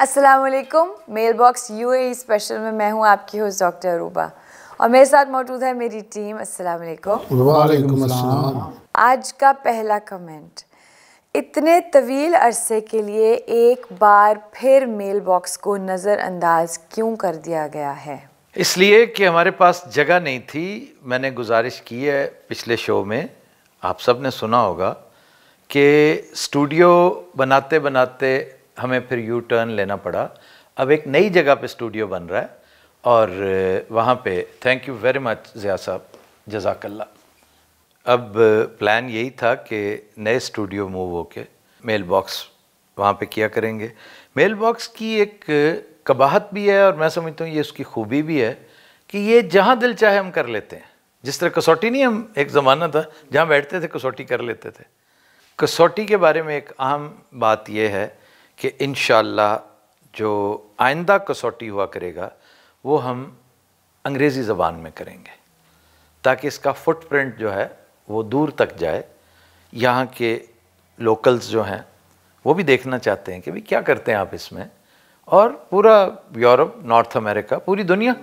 असलकुम mail box you special में मैं हूँ आपकी होस्ट डॉक्टर अरूबा और मेरे साथ मौजूद है मेरी टीम असलकुम आज का पहला कमेंट इतने तवील अरसे के लिए एक बार फिर मेल बॉक्स को नज़रअंदाज क्यों कर दिया गया है इसलिए कि हमारे पास जगह नहीं थी मैंने गुजारिश की है पिछले शो में आप सब ने सुना होगा कि स्टूडियो बनाते बनाते हमें फिर यू टर्न लेना पड़ा अब एक नई जगह पे स्टूडियो बन रहा है और वहाँ पे thank you very much Zia साहब जजाकल्ला अब प्लान यही था कि नए स्टूडियो मूव हो के मेल बॉक्स वहाँ पे किया करेंगे मेल बॉक्स की एक कबाहत भी है और मैं समझता हूँ ये उसकी खूबी भी है कि ये जहाँ दिल चाहे हम कर लेते हैं जिस तरह कसौटी नहीं हम एक ज़माना था जहाँ बैठते थे कसौटी कर लेते थे कसौटी के बारे में एक अहम बात यह है कि इन जो आइंदा कसौटी हुआ करेगा वो हम अंग्रेज़ी ज़बान में करेंगे ताकि इसका फुटप्रिंट जो है वो दूर तक जाए यहाँ के लोकल्स जो हैं वो भी देखना चाहते हैं कि भाई क्या करते हैं आप इसमें और पूरा यूरोप नॉर्थ अमेरिका पूरी दुनिया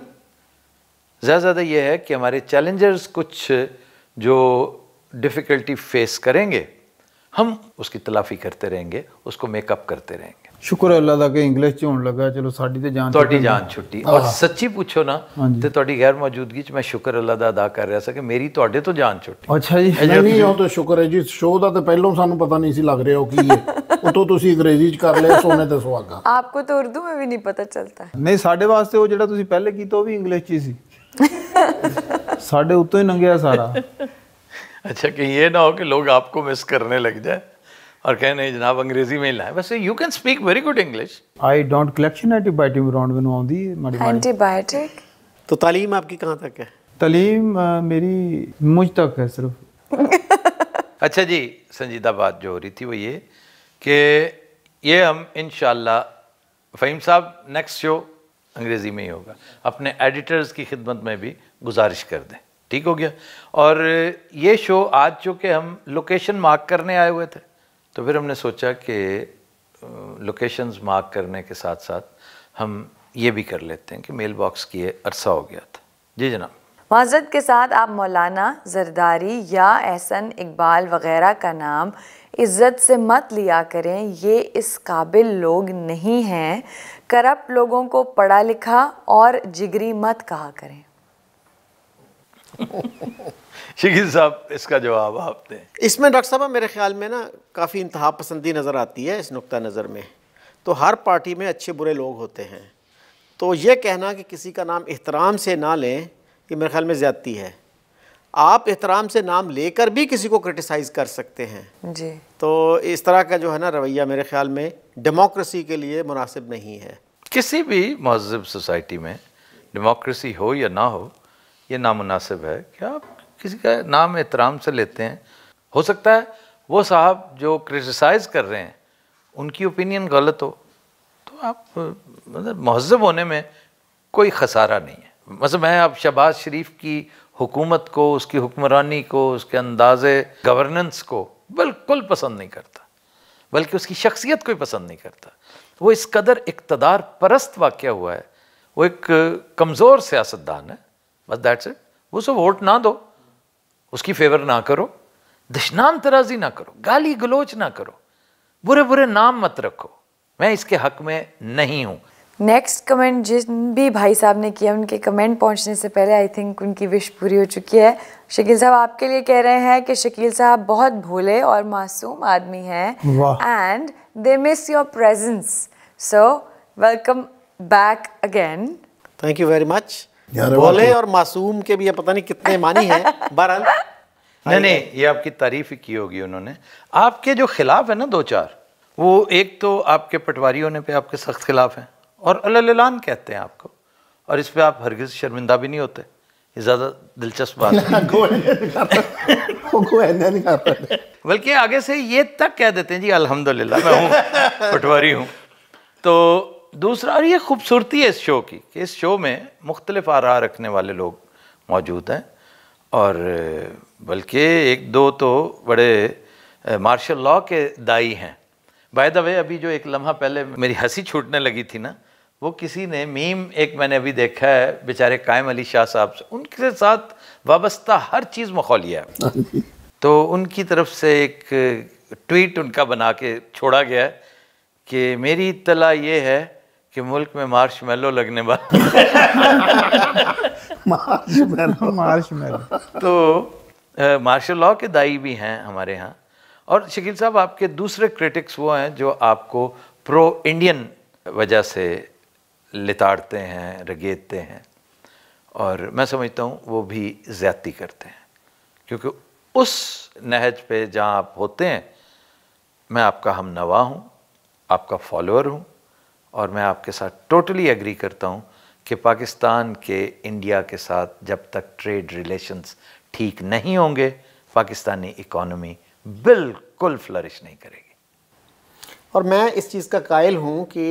ज़्यादा ज़्यादा ये है कि हमारे चैलेंजर्स कुछ जो डिफ़िकल्टी फेस करेंगे ਹਮ ਉਸ ਕੀ ਤਲਾਫੀ ਕਰਤੇ करते ਉਸ ਕੋ ਮੇਕਅਪ ਕਰਤੇ रहेंगे ਸ਼ੁਕਰ ਹੈ ਅੱਲਾ ਦਾ ਕਿ ਇੰਗਲਿਸ਼ ਚ ਹੋਣ ਲੱਗਾ ਚਲੋ ਸਾਡੀ ਤੇ ਜਾਨ ਤੁਹਾਡੀ ਜਾਨ ਛੁੱਟੀ ਔਰ ਸੱਚੀ ਪੁੱਛੋ ਨਾ ਤੇ ਤੁਹਾਡੀ ਗੈਰ ਮੌਜੂਦਗੀ ਚ ਮੈਂ ਸ਼ੁਕਰ ਅੱਲਾ ਦਾ ਅਦਾ ਕਰ ਰਿਹਾ ਸੀ ਕਿ ਮੇਰੀ ਤੁਹਾਡੇ ਤੋਂ ਜਾਨ ਛੁੱਟੀ ਅੱਛਾ ਜੀ ਨਹੀਂ ਉਹ ਤਾਂ ਸ਼ੁਕਰ ਹੈ ਜੀ ਸ਼ੋਅ ਦਾ ਤਾਂ ਪਹਿਲਾਂ ਸਾਨੂੰ ਪਤਾ ਨਹੀਂ ਸੀ ਲੱਗ ਰਿਹਾ ਉਹ ਕੀ ਹੈ ਉਤੋਂ ਤੁਸੀਂ ਅੰਗਰੇਜ਼ੀ ਚ ਕਰ ਲਿਆ ਸੋਨੇ ਤੇ ਸੁਹਾਗਾ ਆਪਕੋ ਤਾਂ ਉਰਦੂ ਮੈਂ ਵੀ ਨਹੀਂ ਪਤਾ ਚਲਤਾ ਨਹੀਂ ਸਾਡੇ ਵਾਸਤੇ ਉਹ ਜਿਹੜਾ ਤੁਸੀਂ ਪਹਿਲੇ ਕੀਤਾ ਉਹ ਵੀ ਇੰਗਲਿਸ਼ ਚ ਸੀ ਸਾਡੇ ਉਤੋਂ ਹੀ ਨੰਗਿਆ ਸਾਰਾ अच्छा कि ये ना हो कि लोग आपको मिस करने लग जाए और कहें नहीं जनाब अंग्रेजी में ही लाए वैसे you can speak very good English I don't collection antibiotic ground में आउंदी एंटीबायोटिक तो तालीम आपकी कहाँ तक है तालीम मेरी मुझ तक है सिर्फ अच्छा जी संजीदा बात जो हो रही थी वो ये कि ये हम इन फ़हीम साहब नेक्स्ट शो अंग्रेज़ी में ही होगा अपने एडिटर्स की खिदमत में भी गुजारिश कर दें ठीक हो गया और ये शो आज चूँकि हम लोकेशन मार्क करने आए हुए थे तो फिर हमने सोचा कि लोकेशंस मार्क करने के साथ साथ हम ये भी कर लेते हैं कि मेल बॉक्स की अरसा हो गया था जी जनाब माजरत के साथ आप मौलाना जरदारी या एहसन इकबाल वगैरह का नाम इज़्ज़त से मत लिया करें ये इस काबिल लोग नहीं हैं करप्ट लोगों को पढ़ा लिखा और जिगरी मत कहा करें शिकिल साहब इसका जवाब आप दें इसमें डॉक्टर साहब मेरे ख्याल में ना काफ़ी इंतहा पसंदी नज़र आती है इस नुक़ नज़र में तो हर पार्टी में अच्छे बुरे लोग होते हैं तो ये कहना कि किसी का नाम एहतराम से ना लें ये मेरे ख्याल में ज़्यादती है आप एहतराम से नाम लेकर भी किसी को क्रिटिसाइज़ कर सकते हैं जी तो इस तरह का जो है ना रवैया मेरे ख्याल में डेमोक्रेसी के लिए मुनासिब नहीं है किसी भी महजब सोसाइटी में डेमोक्रेसी हो या ना हो ये नामनासिब है कि आप किसी का नाम एहतराम से लेते हैं हो सकता है वो साहब जो क्रिटिसाइज़ कर रहे हैं उनकी ओपिनियन गलत हो तो आप मतलब महजब होने में कोई खसारा नहीं है मतलब मैं आप शहबाज शरीफ की हुकूमत को उसकी हुक्मरानी को उसके अंदाज गवर्नेंस को बिल्कुल पसंद नहीं करता बल्कि उसकी शख्सियत को ही पसंद नहीं करता वो इस कदर इकतदार परस्त वाक़ हुआ है वो एक कमज़ोर सियासतदान है बस दैट्स इट वो सब वोट ना दो उसकी फेवर ना करो दशनाम तराजी ना करो गाली गलोच ना करो बुरे बुरे नाम मत रखो मैं इसके हक में नहीं हूँ नेक्स्ट कमेंट जिस भी भाई साहब ने किया उनके कमेंट पहुंचने से पहले आई थिंक उनकी विश पूरी हो चुकी है शकील साहब आपके लिए कह रहे हैं कि शकील साहब बहुत भोले और मासूम आदमी हैं and they miss your presence so welcome back again thank you very much बोले और मासूम के भी पता नहीं कितने मानी है बहरहाल नहीं नहीं ये आपकी तारीफ ही की होगी उन्होंने आपके जो खिलाफ है ना दो चार वो एक तो आपके पटवारी होने पे आपके सख्त खिलाफ हैं और अल्लान कहते हैं आपको और इस पर आप हरगिज शर्मिंदा भी नहीं होते ये ज़्यादा दिलचस्प बात है बल्कि आगे से ये तक कह देते हैं जी अल्हम्दुलिल्लाह मैं हूँ पटवारी हूँ तो दूसरा और ये खूबसूरती है इस शो की कि इस शो में मुख्तलिफ आरा रखने वाले लोग मौजूद हैं और बल्कि एक दो तो बड़े मार्शल लॉ के दाई हैं बाय द वे अभी जो एक लम्हा पहले मेरी हंसी छूटने लगी थी ना वो किसी ने मीम एक मैंने अभी देखा है बेचारे कायम अली शाह साहब से उनके साथ वाबस्ता हर चीज़ मखौलिया है तो उनकी तरफ से एक ट्वीट उनका बना के छोड़ा गया है कि मेरी इतला ये है कि मुल्क में मार्श मेलो लगने वाला मार्श मेलो मार्श मेलो तो मार्शल लॉ के दाई भी हैं हमारे यहाँ और शकील साहब आपके दूसरे क्रिटिक्स वो हैं जो आपको प्रो इंडियन वजह से लिताड़ते हैं रगेतते हैं और मैं समझता हूँ वो भी ज़्यादती करते हैं क्योंकि उस नहज पे जहाँ आप होते हैं मैं आपका हम नवा हूँ आपका फॉलोअर हूँ और मैं आपके साथ टोटली एग्री करता हूँ कि पाकिस्तान के इंडिया के साथ जब तक ट्रेड रिलेशंस ठीक नहीं होंगे पाकिस्तानी इकोनॉमी बिल्कुल फ्लरिश नहीं करेगी और मैं इस चीज़ का कायल हूँ कि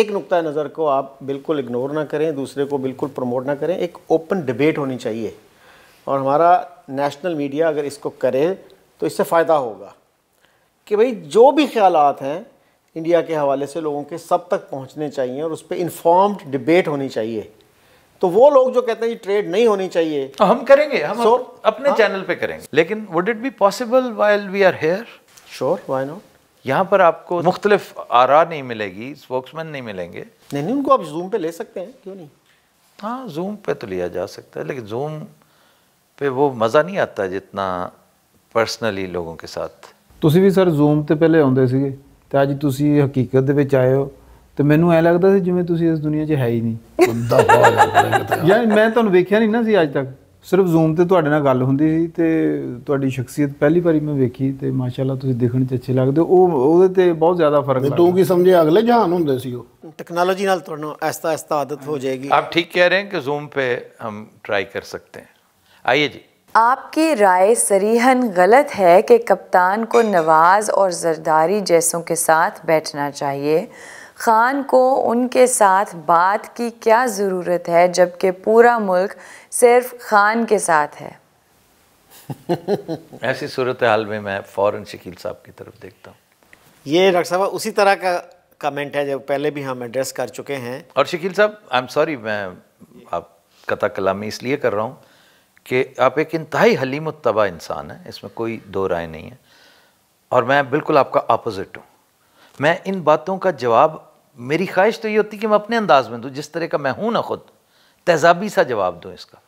एक नुक़ नज़र को आप बिल्कुल इग्नोर ना करें दूसरे को बिल्कुल प्रमोट ना करें एक ओपन डिबेट होनी चाहिए और हमारा नेशनल मीडिया अगर इसको करे तो इससे फ़ायदा होगा कि भाई जो भी ख्याल हैं इंडिया के हवाले से लोगों के सब तक पहुंचने चाहिए और उस पर इन्फॉर्म्ड डिबेट होनी चाहिए तो वो लोग जो कहते हैं ट्रेड नहीं होनी चाहिए तो हम करेंगे हम so, अपने चैनल हाँ। पे करेंगे लेकिन would it be possible while we are here sure why not यहाँ पर आपको मुख्तलिफ आरा नहीं मिलेगी स्पोक्समैन नहीं मिलेंगे नहीं नहीं उनको आप जूम पे ले सकते हैं क्यों नहीं हाँ जूम पे तो लिया जा सकता है लेकिन जूम पे वो मज़ा नहीं आता जितना पर्सनली लोगों के साथ तुम भी सर जूम तो पहले आते ਤੇ ਅੱਜ ਤੁਸੀਂ ਹਕੀਕਤ ਦੇ ਵਿੱਚ ਆਏ ਹੋ ਤੇ ਮੈਨੂੰ ਐ ਲੱਗਦਾ ਸੀ ਜਿਵੇਂ ਤੁਸੀਂ ਇਸ ਦੁਨੀਆ 'ਚ ਹੈ ਹੀ ਨਹੀਂ ਬੰਦਾ ਬਹੁਤ ਲੱਗਦਾ ਯਾਰ ਮੈਂ ਤੁਹਾਨੂੰ ਵੇਖਿਆ ਨਹੀਂ ਨਾ ਸੀ ਅੱਜ ਤੱਕ ਸਿਰਫ ਜ਼ੂਮ ਤੇ ਤੁਹਾਡੇ ਨਾਲ ਗੱਲ ਹੁੰਦੀ ਸੀ ਤੇ ਤੁਹਾਡੀ ਸ਼ਖਸੀਅਤ ਪਹਿਲੀ ਵਾਰੀ ਮੈਂ ਵੇਖੀ ਤੇ ਮਾਸ਼ਾਅੱਲਾ ਤੁਸੀਂ ਦੇਖਣ 'ਚ ਅੱਛੇ ਲੱਗਦੇ ਉਹ ਉਹਦੇ ਤੇ ਬਹੁਤ ਜ਼ਿਆਦਾ ਫਰਕ ਲੱਗਦਾ ਤੂੰ ਕੀ ਸਮਝੇ ਅਗਲੇ ਜਹਾਨ ਹੁੰਦੇ ਸੀ ਉਹ ਟੈਕਨੋਲੋਜੀ ਨਾਲ ਤੁਹਾਨੂੰ ਐਸਤਾ ਐਸਤਾ ਆਦਤ ਹੋ ਜਾਏਗੀ ਆਪ ਠੀਕ ਕਹਿ ਰਹੇ ਹੋ ਕਿ ਜ਼ੂਮ ਤੇ ਹਮ ਟਰਾਈ ਕਰ ਸਕਤੇ ਹੈ ਆਈਏ ਜੀ आपकी राय सरीहन गलत है कि कप्तान को नवाज़ और जरदारी जैसों के साथ बैठना चाहिए खान को उनके साथ बात की क्या ज़रूरत है जबकि पूरा मुल्क सिर्फ खान के साथ है ऐसी सूरत हाल में मैं फ़ौर शकील साहब की तरफ देखता हूँ ये डॉक्टर साहब उसी तरह का कमेंट है जब पहले भी हम एड्रेस कर चुके हैं और शकील साहब आई एम सॉरी मैं आप कथा कलामी इसलिए कर रहा हूँ कि आप एक इंतहाई हलीम तबा इंसान हैं इसमें कोई दो राय नहीं है और मैं बिल्कुल आपका अपोज़िट हूँ मैं इन बातों का जवाब मेरी ख्वाहिश तो ये होती कि मैं अपने अंदाज में दूँ जिस तरह का मैं हूँ ना ख़ुद तेजाबी सा जवाब दूँ इसका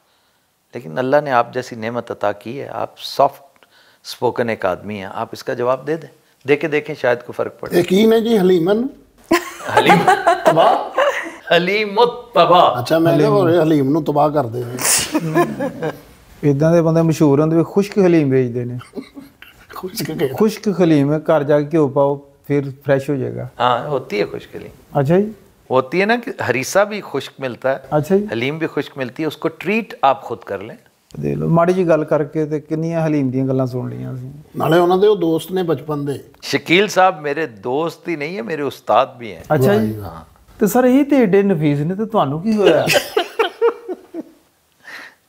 लेकिन अल्लाह ने आप जैसी नेमत अता की है आप सॉफ्ट स्पोकन एक आदमी हैं आप इसका जवाब दे दें देखे देखें शायद को फ़र्क पड़े यकीन है जी हलीमन हलीम तबा हलीम तबा अच्छा मैं हलीम तबाह कर दे ਇਦਾਂ ਦੇ ਬੰਦੇ ਮਸ਼ਹੂਰ ਹੁੰਦੇ ਵੀ ਖੁਸ਼ਕ ਹਲੀਮ ਵੇਚਦੇ ਨੇ ਖੁਸ਼ਕ ਖੁਸ਼ਕ ਹਲੀਮ ਘਰ ਜਾ ਕੇ ਘਿਓ ਪਾਓ ਫਰੈਸ਼ ਹੋ ਜਾਏਗਾ ਹਾਂ हाँ ਹੈ ਖੁਸ਼ਕ खुशकली ਅੱਛਾ ਜੀ ਹੁੰਦੀ ਹੈ ਨਾ ਕਿ ਹਰੀਸਾ ਵੀ ਖੁਸ਼ਕ ਮਿਲਦਾ ਹੈ ਅੱਛਾ ਜੀ ਹਲੀਮ ਵੀ ਖੁਸ਼ਕ ਮਿਲਦੀ ਹੈ ਉਸਕੋ ਟ੍ਰੀਟ ਆਪ ਖੁਦ ਕਰ ਲੈ ਦੇ ਲੋ ਮਾੜੀ ਜੀ ਗੱਲ ਕਰਕੇ ਤੇ ਕਿੰਨੀਆਂ ਹਲੀਮ ਦੀਆਂ ਗੱਲਾਂ ਸੁਣ ਲਈਆਂ ਸੀ ਨਾਲੇ ਉਹਨਾਂ ਦੇ ਉਹ ਦੋਸਤ ਨੇ ਬਚਪਨ ਦੇ ਸ਼ਕੀਲ ਸਾਹਿਬ ਮੇਰੇ ਦੋਸਤ ਹੀ ਨਹੀਂ ਹੈ ਮੇਰੇ ਉਸਤਾਦ ਵੀ ਹੈ ਅੱਛਾ ਜੀ ਤੇ ਸਰ ਇਹ ਤੇ ਏਡੇ ਨਫੀਸ ਨੇ ਤੇ ਤੁਹਾਨੂੰ ਕੀ ਹੋਇਆ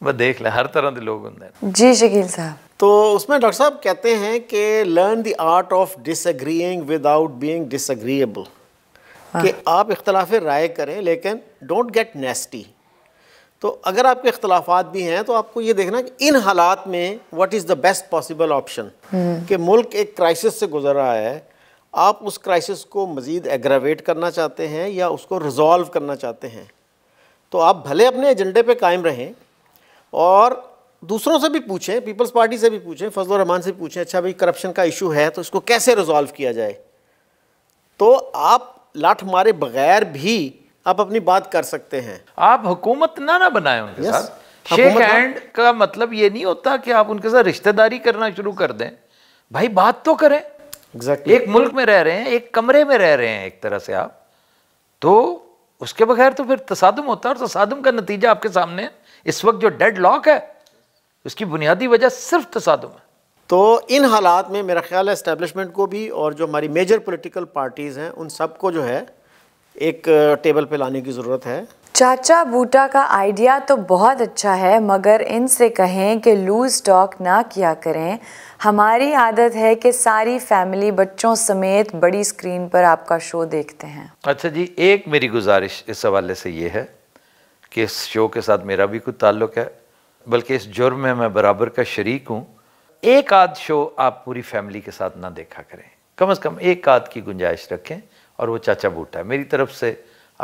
वह देख लें हर तरह के लोग होंगे जी शकील साहब तो उसमें डॉक्टर साहब कहते हैं कि learn the art of disagreeing without being disagreeable कि आप इख्तलाफ राय करें लेकिन डोंट गेट नेस्टी तो अगर आपके अख्तलाफात भी हैं तो आपको ये देखना कि इन हालात में what is the best possible option कि मुल्क एक क्राइसिस से गुजर रहा है आप उस क्राइसिस को मज़ीद एग्रावेट करना चाहते हैं या उसको रिजॉल्व करना चाहते हैं तो आप भले अपने एजेंडे पे कायम रहें और दूसरों से भी पूछें पीपल्स पार्टी से भी पूछें फजल रहमान से पूछें अच्छा भाई करप्शन का इशू है तो इसको कैसे रिजॉल्व किया जाए तो आप लाठ मारे बगैर भी आप अपनी बात कर सकते हैं आप हुकूमत ना ना बनाए उनके yes, साथ शेक हैंड का मतलब ये नहीं होता कि आप उनके साथ रिश्तेदारी करना शुरू कर दें भाई बात तो करें exactly. एक मुल्क में रह रहे हैं एक कमरे में रह रहे हैं एक तरह से आप तो उसके बगैर तो फिर तसादम होता है और तसादम का नतीजा आपके सामने है इस वक्त जो डेड लॉक है उसकी बुनियादी वजह सिर्फ तसादम है तो इन हालात में मेरा ख्याल है इस्टेबलिशमेंट को भी और जो हमारी मेजर पोलिटिकल पार्टीज़ हैं उन सबको जो है एक टेबल पर लाने की ज़रूरत है चाचा बूटा का आइडिया तो बहुत अच्छा है मगर इनसे कहें कि लूज टॉक ना किया करें हमारी आदत है कि सारी फैमिली बच्चों समेत बड़ी स्क्रीन पर आपका शो देखते हैं अच्छा जी एक मेरी गुजारिश इस हवाले से ये है कि इस शो के साथ मेरा भी कुछ ताल्लुक है बल्कि इस जुर्म में मैं बराबर का शरीक हूँ एक आध शो आप पूरी फैमिली के साथ ना देखा करें कम से कम एक आध की गुंजाइश रखें और वो चाचा बूटा है मेरी तरफ से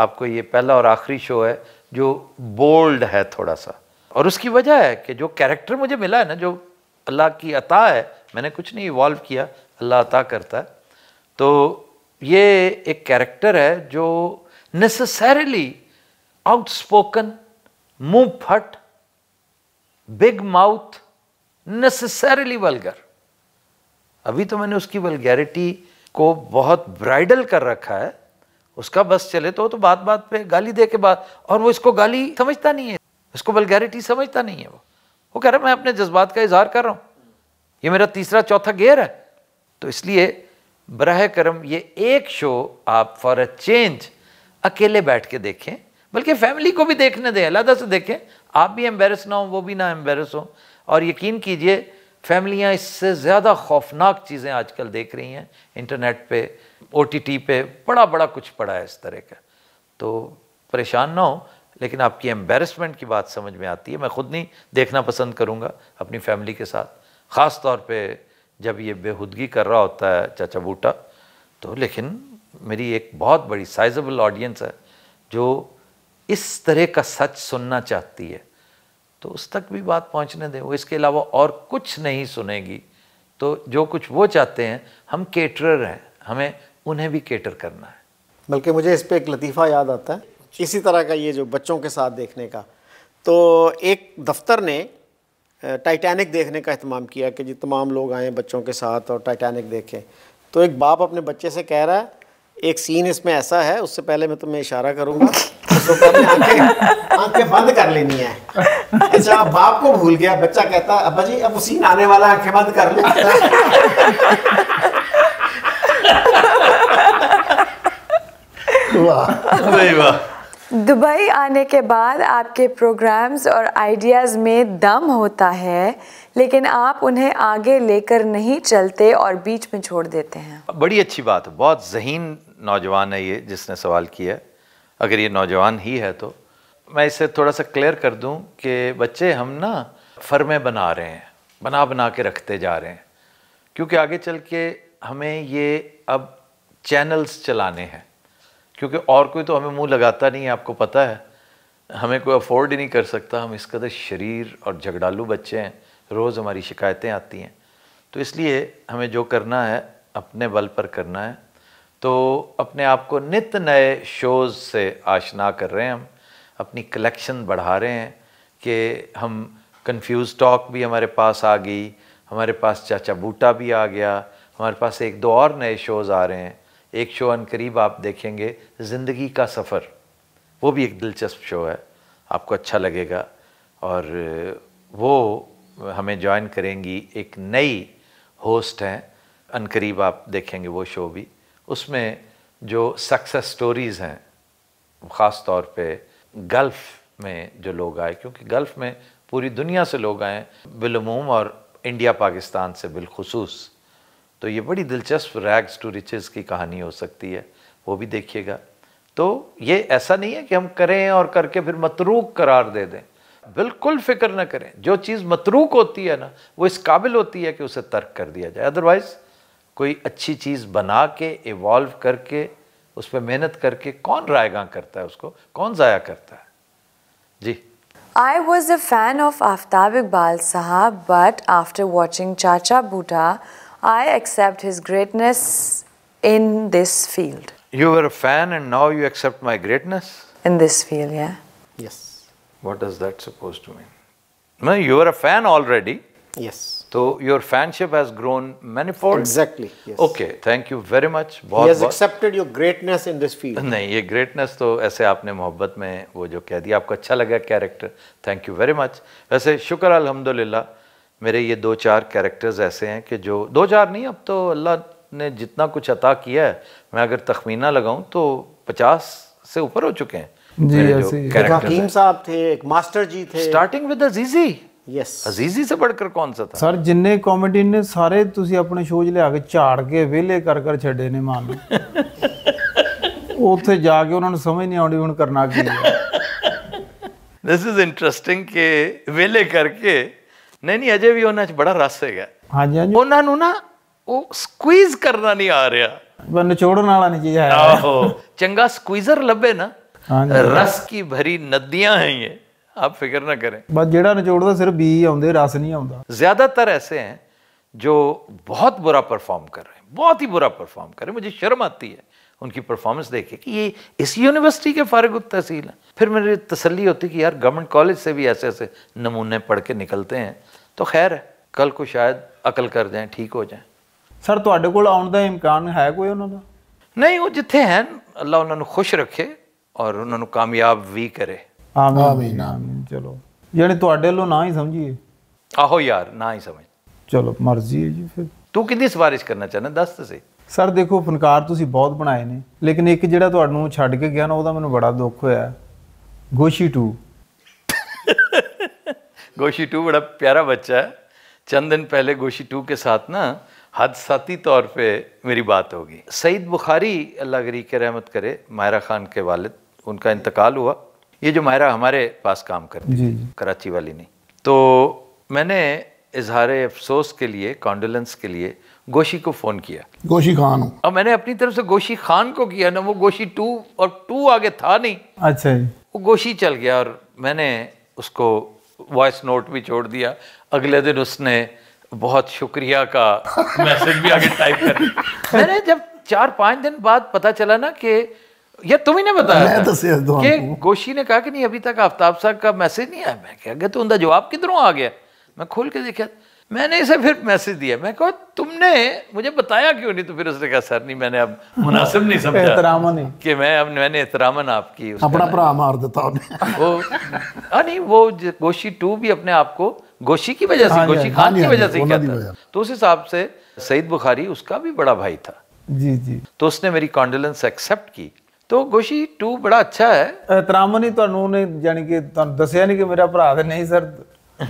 आपको ये पहला और आखिरी शो है जो बोल्ड है थोड़ा सा और उसकी वजह है कि जो कैरेक्टर मुझे मिला है ना जो अल्लाह की अता है मैंने कुछ नहीं इवॉल्व किया अल्लाह अता करता है तो ये एक कैरेक्टर है जो necessarily outspoken, fat big mouth necessarily vulgar अभी तो मैंने उसकी वलगैरिटी को बहुत ब्राइडल कर रखा है उसका बस चले तो तो बात बात पे गाली दे के बाद और वो इसको गाली समझता नहीं है इसको वलगैरिटी समझता नहीं है वो वो कह रहा मैं अपने जज्बात का इजहार कर रहा हूँ ये मेरा तीसरा चौथा गेयर है तो इसलिए बरह करम ये एक शो आप फॉर अ चेंज अकेले बैठ के देखें बल्कि फैमिली को भी देखने दें अलहदा से देखें आप भी एम्बेरस ना हो वो भी ना एम्बेरस हो और यकीन कीजिए फैमिलियाँ इससे ज़्यादा खौफनाक चीज़ें आजकल देख रही हैं इंटरनेट पे ओ टी पे बड़ा बड़ा कुछ पड़ा है इस तरह का तो परेशान ना हो लेकिन आपकी एम्बेरसमेंट की बात समझ में आती है मैं ख़ुद नहीं देखना पसंद करूँगा अपनी फैमिली के साथ ख़ास तौर पर जब ये बेहूदगी कर रहा होता है चाचा बूटा तो लेकिन मेरी एक बहुत बड़ी साइजेबल ऑडियंस है जो इस तरह का सच सुनना चाहती है तो उस तक भी बात पहुंचने दें वो इसके अलावा और कुछ नहीं सुनेगी तो जो कुछ वो चाहते हैं हम केटरर हैं हमें उन्हें भी केटर करना है बल्कि मुझे इस पर एक लतीफ़ा याद आता है इसी तरह का ये जो बच्चों के साथ देखने का तो एक दफ्तर ने टाइटैनिक देखने का अहतमाम किया कि जी तमाम लोग आए बच्चों के साथ और टाइटैनिक देखें तो एक बाप अपने बच्चे से कह रहा है एक सीन इसमें ऐसा है उससे पहले मैं तुम्हें इशारा करूँगा आंखें बंद कर लेनी है अच्छा बाप को भूल गया बच्चा कहता अब जी अब उसी आने वाला आंखें बंद कर ले दुबई आने के बाद आपके प्रोग्राम्स और आइडियाज़ में दम होता है लेकिन आप उन्हें आगे लेकर नहीं चलते और बीच में छोड़ देते हैं बड़ी अच्छी बात है बहुत जहीन नौजवान है ये जिसने सवाल किया अगर ये नौजवान ही है तो मैं इसे थोड़ा सा क्लियर कर दूं कि बच्चे हम ना फर्में बना रहे हैं बना बना के रखते जा रहे हैं क्योंकि आगे चल के हमें ये अब चैनल्स चलाने हैं क्योंकि और कोई तो हमें मुंह लगाता नहीं है आपको पता है हमें कोई अफोर्ड ही नहीं कर सकता हम इस कदर शरीर और झगड़ालू बच्चे हैं रोज़ हमारी शिकायतें आती हैं तो इसलिए हमें जो करना है अपने बल पर करना है तो अपने आप को नित नए शोज़ से आशना कर रहे हैं हम अपनी कलेक्शन बढ़ा रहे हैं कि हम कंफ्यूज टॉक भी हमारे पास आ गई हमारे पास चाचा बूटा भी आ गया हमारे पास एक दो और नए शोज़ आ रहे हैं एक शो अन करीब आप देखेंगे ज़िंदगी का सफ़र वो भी एक दिलचस्प शो है आपको अच्छा लगेगा और वो हमें ज्वाइन करेंगी एक नई होस्ट हैं अनकरीब आप देखेंगे वो शो भी उसमें जो सक्सेस स्टोरीज़ हैं ख़ास तौर पे गल्फ़ में जो लोग आए क्योंकि गल्फ़ में पूरी दुनिया से लोग आए बिलमूम और इंडिया पाकिस्तान से बिलखसूस तो ये बड़ी दिलचस्प रैग्स टू रिचेज़ की कहानी हो सकती है वो भी देखिएगा तो ये ऐसा नहीं है कि हम करें और करके फिर मतरूक करार दे दें बिल्कुल फिक्र ना करें जो चीज़ मतरूक होती है ना वो इस काबिल होती है कि उसे तर्क कर दिया जाए अदरवाइज़ कोई अच्छी चीज़ बना के इवॉल्व करके उस पर मेहनत करके कौन रायगा करता है उसको कौन ज़ाया करता है जी I was a fan of Aftab Iqbal साहब but after watching Chacha Boota I accept his greatness in this field you are a fan and now you accept my greatness in this field yeah yes what does that suppose to mean you are a fan already yes So तो your fanship has grown manifold. Exactly. Yes. Okay. Thank you very much. बहुत, He has बहुत. accepted your greatness in this field. नहीं ये greatness तो ऐसे आपने मोहब्बत में वो जो कह दिया आपको अच्छा लगा character thank you very much वैसे शुक्र अल्हम्दुलिल्लाह मेरे ये दो चार कैरेक्टर्स ऐसे हैं कि जो दो चार नहीं अब तो अल्लाह ने जितना कुछ अता किया है मैं अगर तखमीना लगाऊं तो पचास से ऊपर हो चुके हैं जी ऐसे हकीम साहब थे एक मास्टर जी थे starting with Azizi yes Azizi ਸੇ बढ़कर ਕੌਨ ਸਾ ਥਾ ਸਰ ਜਿੰਨੇ कॉमेडी ਨੇ ਸਾਰੇ ਤੁਸੀਂ ਆਪਣੇ ਸ਼ੋਜ਼ ਲਿਆ ਕੇ ਝਾੜ ਕੇ ਵਿਹਲੇ ਕਰ ਕਰ ਛੱਡੇ ਨੇ ਮਾਨ ਨੂੰ ਉੱਥੇ ਜਾ ਕੇ ਉਹਨਾਂ ਨੂੰ ਸਮਝ ਨਹੀਂ ਆਉਂਦੀ ਹੁਣ ਕਰਨਾ ਕੀ ਹੈ ਦਿਸ ਇਜ਼ ਇੰਟਰਸਟਿੰਗ ਕਿ ਵਿਹਲੇ ਕਰਕੇ ਨਹੀਂ ਨਹੀਂ ਅਜੇ ਵੀ ਉਹਨਾਂ 'ਚ ਬੜਾ ਰਸ ਹੈਗਾ ਹਾਂਜੀ ਹਾਂਜੀ ਉਹਨਾਂ ਨੂੰ ਨਾ ਉਹ ਸਕੁਈਜ਼ ਕਰਨਾ ਨਹੀਂ ਆ ਰਿਹਾ ਬੰਨ ਨਿਚੋੜਨ ਵਾਲਾ ਨਹੀਂ ਚੀਜ਼ ਆਹੋ ਚੰਗਾ ਸਕੁਈਜ਼ਰ ਲੱਭੇ ਨਾ ਰਸ ਕੀ ਭਰੀ ਨਦੀਆਂ ਹੈ ਇਹ आप फिक्र ना करें बस जेड़ा निचोड़ता सिर्फ बी आ रस नहीं आता ज़्यादातर ऐसे हैं जो बहुत बुरा परफॉर्म कर रहे हैं बहुत ही बुरा परफॉर्म कर रहे हैं मुझे शर्म आती है उनकी परफॉर्मेंस देखे कि ये इस यूनिवर्सिटी के फारग तहसील हैं फिर मेरी तसली होती कि यार गवर्नमेंट कॉलेज से भी ऐसे ऐसे नमूने पढ़ के निकलते हैं तो खैर है कल को शायद अकल कर जाएँ ठीक हो जाए सर थोड़े को ਆਉਣ है कोई उन्होंने नहीं वो ਦਾ हैं अल्लाह उन्होंने खुश रखे और उन्होंने कामयाब भी करे ਆਮੀਨ ਆਮੀਨ ਚਲੋ ਯਾਨੀ ਤੁਹਾਡੇ ਵੱਲੋਂ ਨਾ ਹੀ ਸਮਝੀਏ ਆਹੋ ਯਾਰ ਨਾ ਹੀ ਸਮਝ ਚਲੋ ਮਰਜ਼ੀ ਹੈ ਜੀ ਫਿਰ ਤੂੰ ਕਿੰਦੀ ਸਵਾਰਿਸ਼ ਕਰਨਾ ਚਾਹਨਾ ਦੱਸ ਤੇ ਸੇ ਸਰ ਦੇਖੋ ਫਨਕਾਰ ਤੁਸੀਂ ਬਹੁਤ ਬਣਾਏ ਨੇ ਲੇਕਿਨ ਇੱਕ ਜਿਹੜਾ ਤੁਹਾਨੂੰ ਛੱਡ ਕੇ ਗਿਆ ਨਾ ਉਹਦਾ ਮੈਨੂੰ ਬੜਾ ਦੁੱਖ ਹੋਇਆ ਗੋਸ਼ੀ 2 ਗੋਸ਼ੀ 2 ਬੱਚਾ ਹੈ ਚੰਦ ਦਿਨ ਪਹਿਲੇ ਗੋਸ਼ੀ 2 ਕੇ ਸਾਥ ਨਾ ਹੱਦ ਸਾਤੀ ਤੌਰ 'ਤੇ ਮੇਰੀ ਬਾਤ ਹੋ ਗਈ ਸੈਦ ਬੁਖਾਰੀ ਅੱਲਾਹ गरी ਰਹਿਮਤ ਕਰੇ ਮਾਇਰਾ ਖਾਨ ਕੇ ਵਾਲਿਦ ਉਨ੍ਹਾਂ ਦਾ ਇੰਤਕਾਲ ਹੋਆ ये जो मायरा हमारे पास काम करती थी कराची वाली नहीं तो मैंने इजहार अफसोस के लिए कॉन्डोलेंस के लिए गोशी को फ़ोन किया गोशी खान अब मैंने अपनी तरफ से गोशी खान को किया ना वो गोशी टू और टू आगे था नहीं अच्छा वो गोशी चल गया और मैंने उसको वॉइस नोट भी छोड़ दिया अगले दिन उसने बहुत शुक्रिया का मैसेज भी आगे टाइप कर मैंने जब चार पाँच दिन बाद पता चला ना कि यार तुम ही ने बताया मैं तो दस्सेआ कि गोशी ने कहा कि नहीं अभी तक आफ्ताब साहब का मैसेज नहीं आया मैं क्या ਕਿ ਤੂੰ ਉਹਦਾ ਜਵਾਬ ਕਿਧਰੋਂ ਆ ਗਿਆ मैं खोल के देखा मैंने इसे फिर मैसेज दिया मैं कहा तुमने मुझे बताया क्यों नहीं तो फिर उसने कहा सर नहीं मैंने अब मुनासिब नहीं समझा कि मैं अब मैंने एहतरामन आपकी अपना भरा मार देता आपने वो हाँ नहीं वो गोशी टू भी अपने आप को गोशी की वजह से हाँ गोशी हाँ खान की हाँ वजह से कहता तो उस हिसाब से सईद बुखारी उसका भी बड़ा भाई था जी जी तो उसने मेरी कॉन्डोलेंस एक्सेप्ट की ਤੋ ਗੋਸ਼ੀ 2 ਬੜਾ ਅੱਛਾ ਹੈ ਇਤਰਾਮਨੀ ਨਹੀਂ ਤੁਹਾਨੂੰ ਨੇ ਜਾਨੀ ਕਿ ਤੁਹਾਨੂੰ ਦੱਸਿਆ ਨਹੀਂ ਕਿ ਮੇਰਾ ਭਰਾ ਤੇ ਨਹੀਂ ਸਰ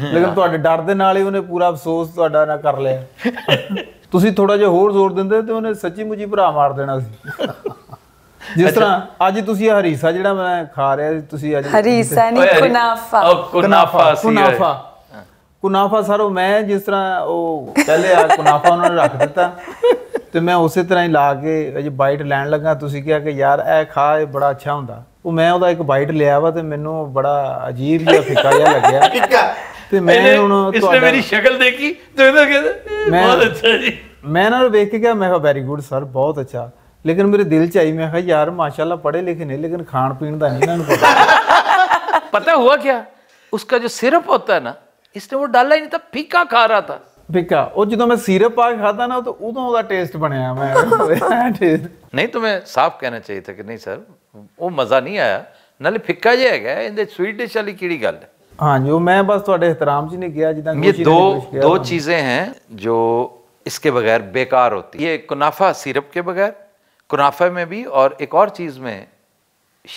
ਲੇਕਿਨ ਤੁਹਾਡੇ ਡਰ ਦੇ ਨਾਲ ਹੀ ਉਹਨੇ ਪੂਰਾ ਅਫਸੋਸ ਤੁਹਾਡਾ ਨਾ ਕਰ ਲਿਆ ਤੁਸੀਂ ਥੋੜਾ ਜਿਹਾ ਹੋਰ ਜ਼ੋਰ ਦਿੰਦੇ ਤੇ ਉਹਨੇ ਸੱਚੀ ਮੁੱਚੀ ਭਰਾ ਮਾਰ ਦੇਣਾ ਸੀ ਜਿਸ ਤਰ੍ਹਾਂ ਅੱਜ ਤੁਸੀਂ ਹਰੀਸਾ ਜਿਹੜਾ ਮੈਂ ਖਾ ਰਿਹਾ ਤੁਸੀਂ ਅੱਜ ਹਰੀਸਾ ਨਹੀਂ ਕੁਨਾਫਾ ਕੁਨਾਫਾ ਕੁਨਾਫਾ ਕੁਨਾਫਾ ਸਰ ਉਹ ਮੈਂ ਜਿਸ ਤਰ੍ਹਾਂ ਉਹ ਪਹਿਲੇ ਆ ਕੁਨਾਫਾ ਉਹਨਾਂ ਨੇ ਰੱਖ ਦਿੱਤਾ ਤੇ ਮੈਂ ਉਸੇ ਤਰ੍ਹਾਂ ਹੀ ਲਾ ਕੇ ਅਜੇ ਬਾਈਟ ਲੈਣ ਲੱਗਾ ਤੁਸੀਂ ਕਿਹਾ ਕਿ ਯਾਰ ਇਹ ਖਾ ਇਹ ਬੜਾ ਅੱਛਾ ਹੁੰਦਾ ਉਹ ਮੈਂ ਉਹਦਾ ਇੱਕ ਬਾਈਟ ਲਿਆ ਵਾ ਤੇ ਮੈਨੂੰ ਬੜਾ ਅਜੀਬ ਜਿਹਾ ਫਿੱਕਾ ਜਿਹਾ ਲੱਗਿਆ ਤੇ ਮੈਂ ਹੁਣ ਇਸਨੇ ਮੇਰੀ ਸ਼ਕਲ ਦੇਖੀ ਤੇ ਇਹਦਾ ਕਹਿੰਦਾ ਬਹੁਤ ਅੱਛਾ ਜੀ ਮੈਂ ਨਾਲ ਵੇਖ ਕੇ ਕਿਹਾ ਮੈਂ ਕਿਹਾ ਵੈਰੀ ਗੁੱਡ ਸਰ ਬਹੁਤ ਅੱਛਾ ਲੇਕਿਨ ਮੇਰੇ ਦਿਲ ਚ ਆਈ ਮੈਂ ਕਿਹਾ ਯਾਰ ਮਾਸ਼ਾਅੱਲਾ ਪੜੇ ਲਿਖੇ ਨੇ ਲੇਕਿਨ ਖਾਣ ਪੀਣ ਦਾ ਨਹੀਂ ਇਹਨਾਂ ਨੂੰ ਪਤਾ ਪਤਾ ਹੋਆ ਕਿਆ ਉਸਕਾ ਜੋ ਸਿਰਪ ਹੁੰਦਾ ਹੈ ਨਾ इसने वो डाला ही नहीं था फीका खा रहा था ਫੀਕਾ ਉਹ ਜਦੋਂ ਮੈਂ ਸੀਰਪ ਪਾ खाता ना तो उदो ਤਾਂ टेस्ट बनया मैं नहीं तो मैं साफ कहना चाहिए था कि नहीं सर वो मजा नहीं आया नाले फीका जे है गया इंदे स्वीट डिश वाली कीड़ी गल ਹੈ हाँ जो मैं बस तोड़े एहतराम जी ने किया जिदा ये दो दो चीज़ें हैं जो इसके बगैर बेकार होती ये कुनाफा सिरप के बगैर कुनाफा में भी और एक और चीज़ में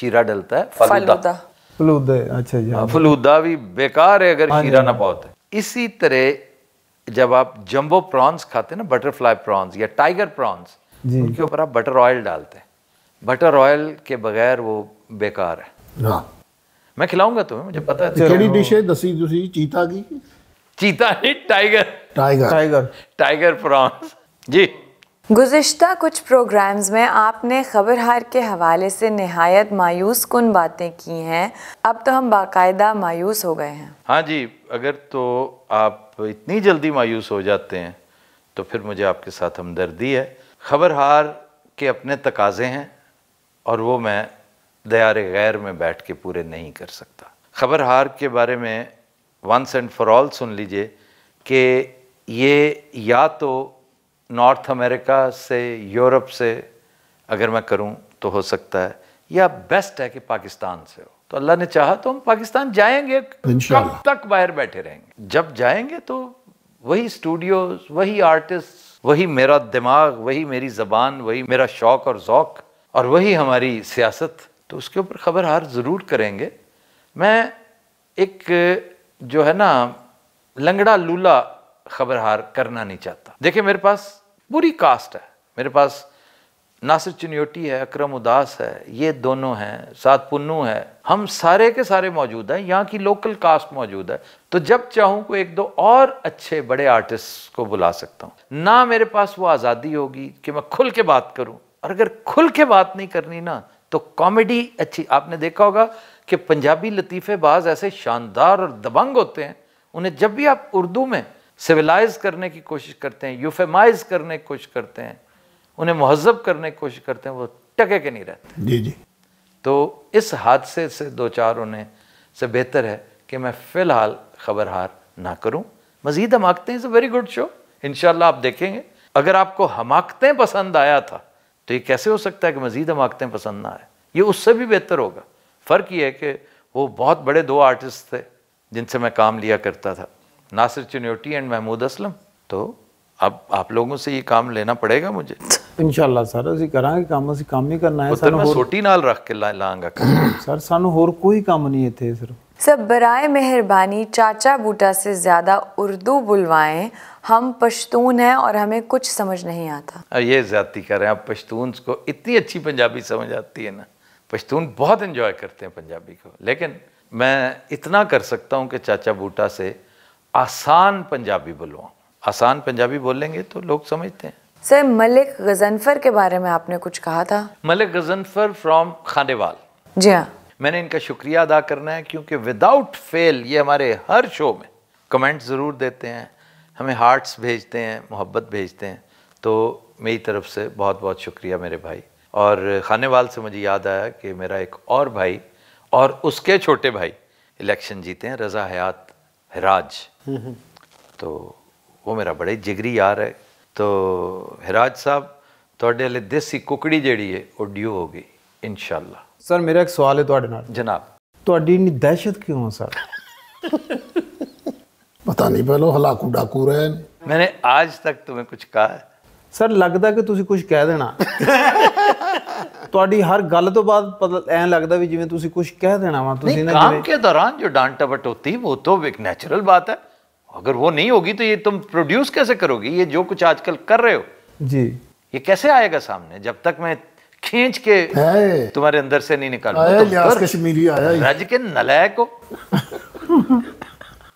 शीरा डलता है फलूदा फलूदा अच्छा हाँ हाँ, फलूदा भी बेकार है अगर हाँ खीरा ना पाओ तो इसी तरह जब आप जम्बो प्रॉन्स खाते ना बटरफ्लाई प्रॉन्स या टाइगर प्रॉन्स उनके ऊपर आप बटर ऑयल डालते हैं बटर ऑयल के बगैर वो बेकार है मैं खिलाऊंगा तुम्हें मुझे पता है केड़ी डिश है दसी दूसरी चीता की चीता नहीं tiger tiger tiger tiger prawns जी गुज्त कुछ प्रोग्राम्स में आपने खबरहार के हवाले से नहायत मायूस कन बातें की हैं अब तो हम बाकायदा मायूस हो गए हैं हाँ जी अगर तो आप इतनी जल्दी मायूस हो जाते हैं तो फिर मुझे आपके साथ हमदर्दी है खबरहार के अपने तकाजे हैं और वो मैं दया गैर में बैठ के पूरे नहीं कर सकता खबरहार के बारे में वंस एंड फॉर ऑल सुन लीजिए कि ये या तो नॉर्थ अमेरिका से यूरोप से अगर मैं करूं तो हो सकता है या बेस्ट है कि पाकिस्तान से हो तो अल्लाह ने चाहा तो हम पाकिस्तान जाएंगे कब तक बाहर बैठे रहेंगे जब जाएंगे तो वही स्टूडियोज वही आर्टिस्ट वही मेरा दिमाग वही मेरी ज़बान वही मेरा शौक़ और जौक और वही हमारी सियासत तो उसके ऊपर खबर हार ज़रूर करेंगे मैं एक जो है ना लंगड़ा लूला खबर हार करना नहीं चाहता देखिए मेरे पास बुरी कास्ट है मेरे पास नासिर चुनियोटी है अक्रम उदास है ये दोनों हैं सात पुन्नू है हम सारे के सारे मौजूद हैं यहाँ की लोकल कास्ट मौजूद है तो जब चाहूँ को एक दो और अच्छे बड़े आर्टिस्ट को बुला सकता हूँ ना मेरे पास वो आज़ादी होगी कि मैं खुल के बात करूँ और अगर खुल के बात नहीं करनी ना तो कॉमेडी अच्छी आपने देखा होगा कि पंजाबी लतीफ़ेबाज ऐसे शानदार और दबंग होते हैं उन्हें जब भी आप उर्दू में सिविलाइज करने की कोशिश करते हैं यूफेमाइज करने की कोशिश करते हैं उन्हें महजब करने की कोशिश करते हैं वो टके के नहीं रहते जी जी तो इस हादसे से दो चार होने से बेहतर है कि मैं फ़िलहाल खबरहार ना करूं मज़ीद हमाकते is a very good show इनशाला आप देखेंगे अगर आपको हमाकते पसंद आया था तो ये कैसे हो सकता है कि मज़ीद हमाकते पसंद ना आए ये उससे भी बेहतर होगा फ़र्क ये है कि वो बहुत बड़े दो आर्टिस्ट थे जिनसे मैं काम लिया करता था नासिर चुनौटी एंड महमूद असलम तो अब आप लोगों से ये काम लेना पड़ेगा मुझे ਇਨਸ਼ਾਅੱਲਾ सर ਅਸੀਂ करा काम अभी काम ही करना है सर ਹੋਰ नाल रख के ला लाँगा सर ਸਾਨੂੰ ਹੋਰ कोई काम नहीं ਇੱਥੇ ਸਰ सर बराए मेहरबानी चाचा बूटा से ज़्यादा उर्दू बुलवाएं हम पश्तून हैं और हमें कुछ समझ नहीं आता ये ज़्यादा कर रहे हैं आप पश्तून को इतनी अच्छी पंजाबी समझ आती है ना पश्तून बहुत इंजॉय करते हैं पंजाबी को लेकिन मैं इतना कर सकता हूँ कि चाचा बूटा से आसान पंजाबी बोलो आसान पंजाबी बोलेंगे तो लोग समझते हैं सर मलिक गजनफर के बारे में आपने कुछ कहा था मलिक गजनफर फ्रॉम खानेवाल जी हाँ मैंने इनका शुक्रिया अदा करना है क्योंकि विदाउट फेल ये हमारे हर शो में कमेंट ज़रूर देते हैं हमें हार्ट्स भेजते हैं मोहब्बत भेजते हैं तो मेरी तरफ से बहुत बहुत शुक्रिया मेरे भाई और खानेवाल से मुझे याद आया कि मेरा एक और भाई और उसके छोटे भाई इलेक्शन जीते हैं रज़ा हयात हिराज तो वो मेरा बड़े जिगरी यार है तो हिराज साहब थोड़े वाले देसी कुकड़ी जड़ी है वो ड्यू इन इनशाला सर मेरा एक सवाल है तो जनाब थोड़ी तो इन दहशत क्यों है सर पता नहीं पहले हलाकू डाकू रहे मैंने आज तक तुम्हें कुछ कहा है सर लगता कि तुम कुछ कह देना ਤੁਹਾਡੀ ਹਰ ਗੱਲ ਤੋਂ ਬਾਅਦ ਐਂ ਲੱਗਦਾ ਵੀ ਜਿਵੇਂ ਤੁਸੀਂ ਕੁਝ ਕਹਿ ਦੇਣਾ ਵਾ ਤੁਸੀਂ ਨਾ काम के दौरान जो डांट टपट होती वो तो एक नेचुरल बात है अगर वो नहीं होगी तो ये तुम प्रोड्यूस कैसे करोगी ये जो कुछ आजकल कर रहे हो जी ये कैसे आएगा सामने जब तक मैं खींच के तुम्हारे अंदर से नहीं निकाल कश्मीरी आया रज के नलायक को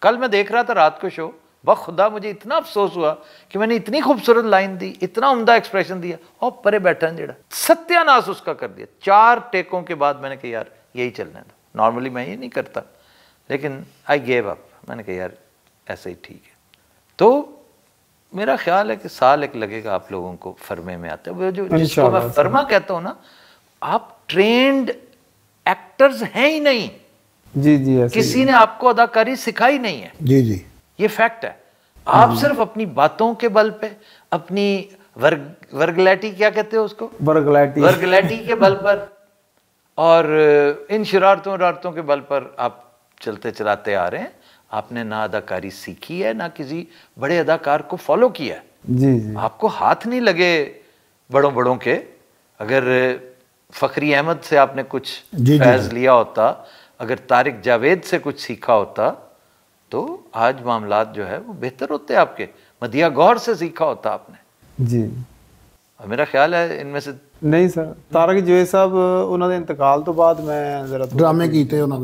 कल मैं देख रहा था रात को शो वह खुदा मुझे इतना अफसोस हुआ कि मैंने इतनी खूबसूरत लाइन दी इतना उमदा एक्सप्रेशन दिया और परे बैठा जेड़ा सत्यानाश उसका कर दिया चार टेकों के बाद मैंने कहा यार यही चलने दो नॉर्मली मैं ये नहीं करता लेकिन आई गेव अप मैंने कहा यार ऐसे ही ठीक है तो मेरा ख्याल है कि साल एक लगेगा आप लोगों को फर्मे में आते वो जो जिसको मैं फर्मा कहता हूँ ना आप ट्रेंड एक्टर्स हैं ही नहीं जी जी किसी ने आपको अदाकारी सिखाई नहीं है जी जी ये फैक्ट है आप हम्म। सिर्फ अपनी बातों के बल पे अपनी वर्ग वर्गलैटी क्या कहते हैं उसको वर्गलैटी वर्गलैटी के बल पर और इन शरारतों वरारतों के बल पर आप चलते चलाते आ रहे हैं आपने ना अदाकारी सीखी है ना किसी बड़े अदाकार को फॉलो किया है जी जी आपको हाथ नहीं लगे बड़ों बड़ों के अगर फकरी अहमद से आपने कुछ फैज लिया होता अगर तारिक जावेद से कुछ सीखा होता तो आज मामला जो है वो बेहतर होते आपके मदिया गौर से सीखा होता आपने जी ਮੇਰਾ ਖਿਆਲ ਹੈ ਇਨਮੇ ਸੇ ਨਹੀਂ ਸਰ ਤਾਰਕ ਜੋਏ ਸਾਹਿਬ ਉਹਨਾਂ ਦੇ ਇੰਤਕਾਲ ਤੋਂ ਬਾਅਦ ਮੈਂ ਜ਼ਰਾ ਡਰਾਮੇ ਕੀਤੇ ਉਹਨਾਂ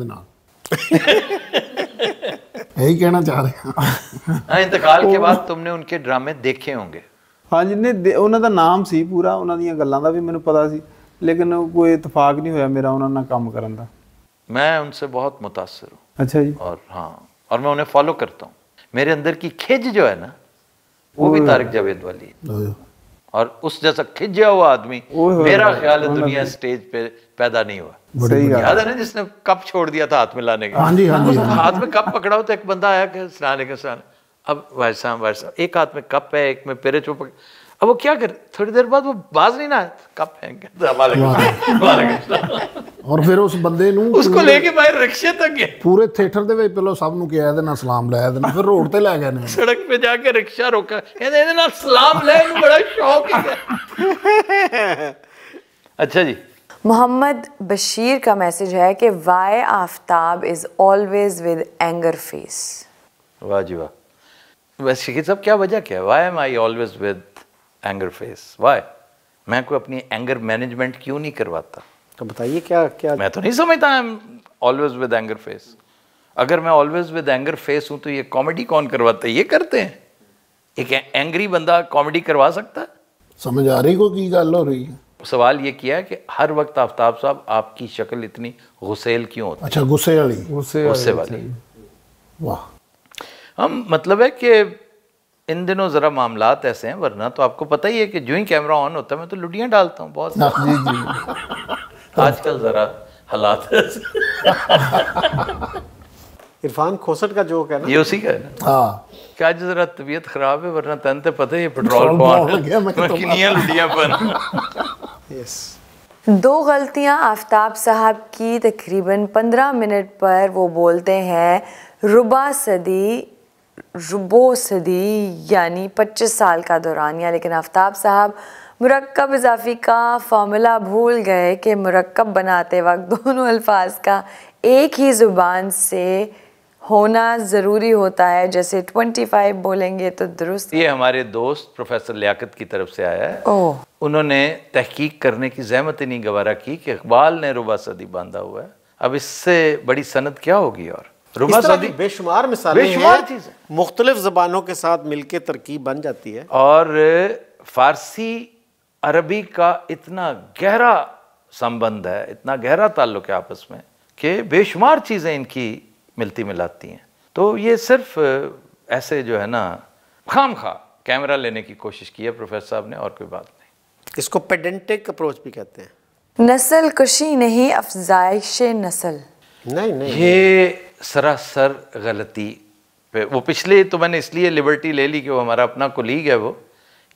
यही कहना चाह रहे हैं हाँ, इंतकाल के बाद तुमने उनके ड्रामे देखे होंगे हाँ जिन्हें उन्होंने नाम से पूरा उन्होंने गलों का भी मैं पता सी लेकिन कोई इतफाक नहीं होया मेरा उन्होंने काम करने का मैं उनसे बहुत मुतासर हूँ अच्छा जी और हाँ और मैं उन्हें फॉलो करता हूँ मेरे अंदर की खिज जो है ना वो भी तारक जावेद वाली और उस जैसा खिजा हुआ आदमी मेरा ख्याल है दुनिया स्टेज पे पैदा नहीं हुआ याद है ना जिसने कप छोड़ दिया था हाथ में लाने के हाँ हाँ हाँ हाथ में कप पकड़ा हो तो एक बंदा आया स्नान के स्नान अब भाई साहब एक हाथ में कप है एक में पेरे चुप अब वो क्या कर थोड़ी देर बाद वो बाज नहीं ना कब और फिर उस बंदे उसको लेके बाहर रिक्शे तक गए पूरे थिएटर दे वे सब ना सलाम ले आए फिर रोड ते ले गए सड़क पे जाके रिक्शा रोका कहंदे सलाम ले बड़ा शौक अच्छा जी मोहम्मद बशीर का मैसेज है कि why Aftab is always with anger face वाह जी वाह बस क्या वजह क्या है why am I always with anger face why मैं कोई अपनी एंगर मैनेजमेंट क्यों नहीं करवाता तो बताइए क्या क्या मैं तो नहीं समझता I am always with anger face अगर मैं ऑलवेज विद एंगर फेस हूं तो ये कॉमेडी कौन करवाता है ये करते हैं एक एंग्री बंदा कॉमेडी करवा सकता है समझ आ रही को की गल हो रही है सवाल ये किया है कि हर वक्त आफ्ताब साहब आपकी शक्ल इतनी गुसेल क्यों होती अच्छा गुस्से वाली गुस्से वाली वाह हम मतलब है कि इन दिनों ज़रा मामला ऐसे हैं वरना तो आपको पता ही है कि जो ही कैमरा ऑन होता है मैं तो लुडियाँ डालता हूँ बहुत जी जी आजकल ज़रा हालात इरफान खोसट का जो है ना ये उसी का है ना हाँ कि आज ज़रा तबीयत ख़राब है वरना तन तो पता ही पेट्रोल पॉन यस दो गलतियां आफताब साहब की तकरीबन पंद्रह मिनट पर वो बोलते हैं रुबा सदी रुबो सदी यानी 25 साल का दौरान या लेकिन आफ्ताब साहब मरकब इजाफी का फॉर्मूला भूल गए कि मरकब बनाते वक्त दोनों अल्फाज का एक ही ज़ुबान से होना ज़रूरी होता है जैसे 25 बोलेंगे तो दुरुस्त ये हमारे दोस्त प्रोफेसर लियाकत की तरफ से आया है ओह उन्होंने तहकीक करने की जहमत ही नहीं गवारा की कि इकबाल ने रुबा सदी बांधा हुआ है अब इससे बड़ी सनत क्या होगी और रुमा सदी बेशुमार मिसाल बेशुमार चीज़ें मुख्तलिफ ज़बानों के साथ मिलकर तरकीब बन जाती है और फारसी अरबी का इतना गहरा संबंध है इतना गहरा ताल्लुक है आपस में कि बेशुमार चीज़ें इनकी मिलती मिलाती हैं तो ये सिर्फ ऐसे जो है ना खाम खा कैमरा लेने की कोशिश की है प्रोफेसर साहब ने और कोई बात नहीं इसको पेडेंटिक अप्रोच भी कहते हैं नस्ल कुशी नहीं अफजाइश नस्ल नहीं नहीं ये सरासर गलती पे वो पिछले तो मैंने इसलिए लिबर्टी ले ली कि वो हमारा अपना कुलीग है वो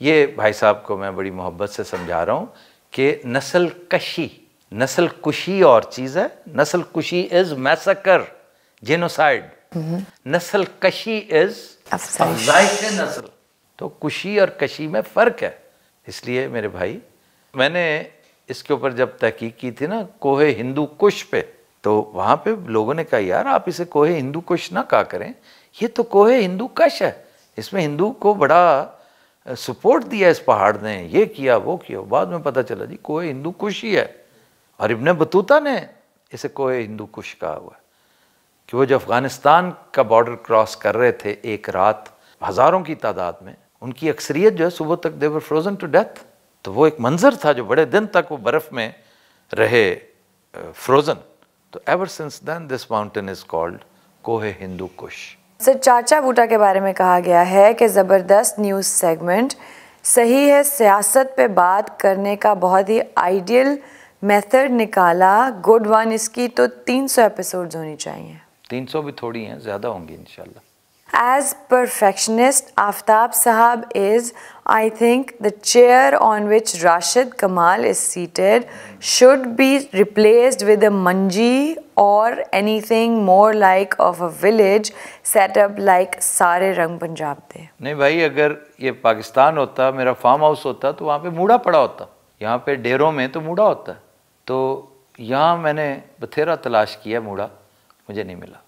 ये भाई साहब को मैं बड़ी मोहब्बत से समझा रहा हूँ कि नस्ल कशी नस्ल कुशी और चीज़ है नस्ल कुशी इज़ मैसकर जेनोसाइड नस्ल कशी इज़ नस्ल तो कुशी और कशी में फ़र्क है इसलिए मेरे भाई मैंने इसके ऊपर जब तहकीक की थी ना कोहे हिंदू कुश पे तो वहाँ पे लोगों ने कहा यार आप इसे कोहे हिंदू कुश ना कहा करें ये तो कोहे हिंदू कश है इसमें हिंदू को बड़ा सपोर्ट दिया इस पहाड़ ने ये किया वो किया बाद में पता चला जी कोहे हिंदू कुश ही है और इबन बतूता ने इसे कोहे हिंदू कुश कहा हुआ कि वो जो अफ़गानिस्तान का बॉर्डर क्रॉस कर रहे थे एक रात हज़ारों की तादाद में उनकी अक्सरियत जो है सुबह तक देवर फ्रोज़न टू डेथ तो वो एक मंज़र था जो बड़े दिन तक वो बर्फ़ में रहे फ्रोज़न तो ever since then this mountain is called Koh-e Hindu Kush sir चाचा बूटा के बारे में कहा गया है कि ज़बरदस्त न्यूज़ सेगमेंट सही है सियासत पे बात करने का बहुत ही आइडियल मेथड निकाला गुड वन इसकी तो 300 एपिसोड्स होनी चाहिए 300 भी थोड़ी हैं ज़्यादा होंगी इंशाल्लाह as perfectionist Aftab sahab is I think the chair on which Rashid Kamal is seated should be replaced with a manji or एनी थिंग more like of a village setup like सारे रंग पंजाब थे नहीं भाई अगर ये पाकिस्तान होता मेरा फार्म हाउस होता तो वहाँ पर मूढ़ा पड़ा होता यहाँ पर डेरों में तो मूढ़ा होता है तो यहाँ मैंने बथेरा तलाश किया मूढ़ा मुझे नहीं मिला